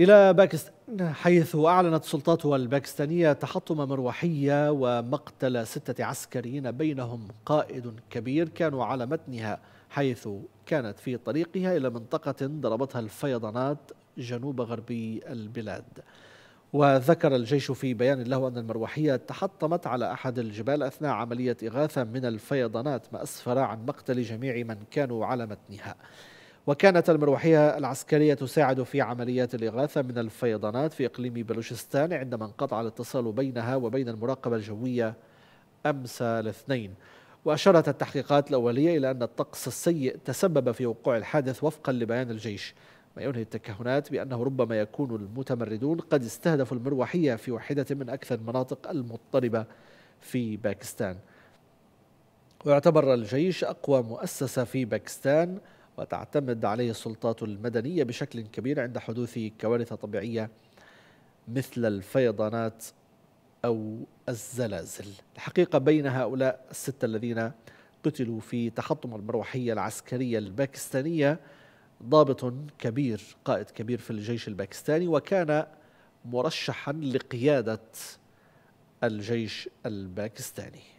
إلى باكستان حيث أعلنت السلطات الباكستانية تحطم مروحية ومقتل ستة عسكريين بينهم قائد كبير كانوا على متنها حيث كانت في طريقها إلى منطقة ضربتها الفيضانات جنوب غربي البلاد وذكر الجيش في بيان له أن المروحية تحطمت على أحد الجبال أثناء عملية إغاثة من الفيضانات ما أسفر عن مقتل جميع من كانوا على متنها وكانت المروحية العسكرية تساعد في عمليات الإغاثة من الفيضانات في إقليم بلوشستان عندما انقطع الاتصال بينها وبين المراقبة الجوية أمس الاثنين وأشارت التحقيقات الأولية إلى أن الطقس السيء تسبب في وقوع الحادث وفقا لبيان الجيش ما ينهي التكهنات بأنه ربما يكون المتمردون قد استهدفوا المروحية في واحدة من أكثر المناطق المضطربة في باكستان ويعتبر الجيش أقوى مؤسسة في باكستان وتعتمد عليه السلطات المدنية بشكل كبير عند حدوث كوارث طبيعية مثل الفيضانات أو الزلازل الحقيقة بين هؤلاء الستة الذين قتلوا في تحطم المروحية العسكرية الباكستانية ضابط كبير قائد كبير في الجيش الباكستاني وكان مرشحا لقيادة الجيش الباكستاني